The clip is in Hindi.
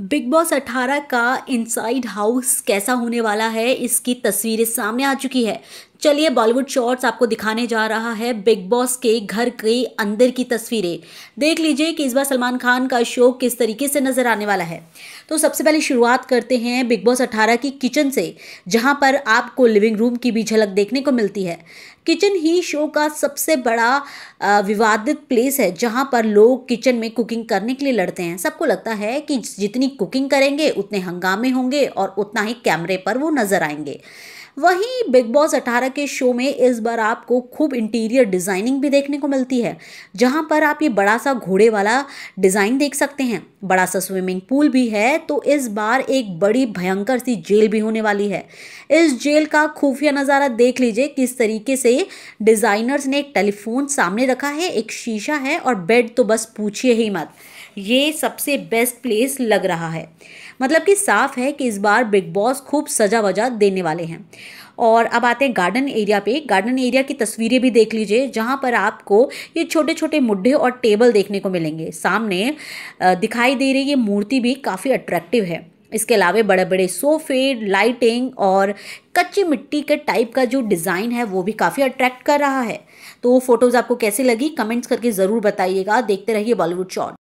बिग बॉस 18 का इनसाइड हाउस कैसा होने वाला है इसकी तस्वीरें सामने आ चुकी है चलिए बॉलीवुड शॉर्ट्स आपको दिखाने जा रहा है बिग बॉस के घर के अंदर की तस्वीरें देख लीजिए कि इस बार सलमान खान का शो किस तरीके से नज़र आने वाला है तो सबसे पहले शुरुआत करते हैं बिग बॉस 18 की किचन से जहां पर आपको लिविंग रूम की भी झलक देखने को मिलती है किचन ही शो का सबसे बड़ा विवादित प्लेस है जहाँ पर लोग किचन में कुकिंग करने के लिए लड़ते हैं सबको लगता है कि जितनी जितनी कुकिंग करेंगे उतने हंगामे होंगे और उतना ही कैमरे पर वो नज़र आएंगे वहीं बिग बॉस 18 के शो में इस बार आपको खूब इंटीरियर डिज़ाइनिंग भी देखने को मिलती है जहां पर आप ये बड़ा सा घोड़े वाला डिज़ाइन देख सकते हैं बड़ा सा स्विमिंग पूल भी है तो इस बार एक बड़ी भयंकर सी जेल भी होने वाली है इस जेल का खुफिया नज़ारा देख लीजिए किस तरीके से डिज़ाइनर्स ने एक टेलीफोन सामने रखा है एक शीशा है और बेड तो बस पूछिए ही मत ये सबसे बेस्ट प्लेस लग रहा है मतलब कि साफ है कि इस बार बिग बॉस खूब सजा वजा देने वाले हैं और अब आते हैं गार्डन एरिया पे गार्डन एरिया की तस्वीरें भी देख लीजिए जहाँ पर आपको ये छोटे छोटे मुड्ढे और टेबल देखने को मिलेंगे सामने दिखाई दे रही ये मूर्ति भी काफ़ी अट्रैक्टिव है इसके अलावा बड़े बड़े सोफे लाइटिंग और कच्ची मिट्टी के टाइप का जो डिज़ाइन है वो भी काफ़ी अट्रैक्ट कर रहा है तो वो फ़ोटोज़ आपको कैसे लगी कमेंट्स करके ज़रूर बताइएगा देखते रहिए बॉलीवुड शॉर्ट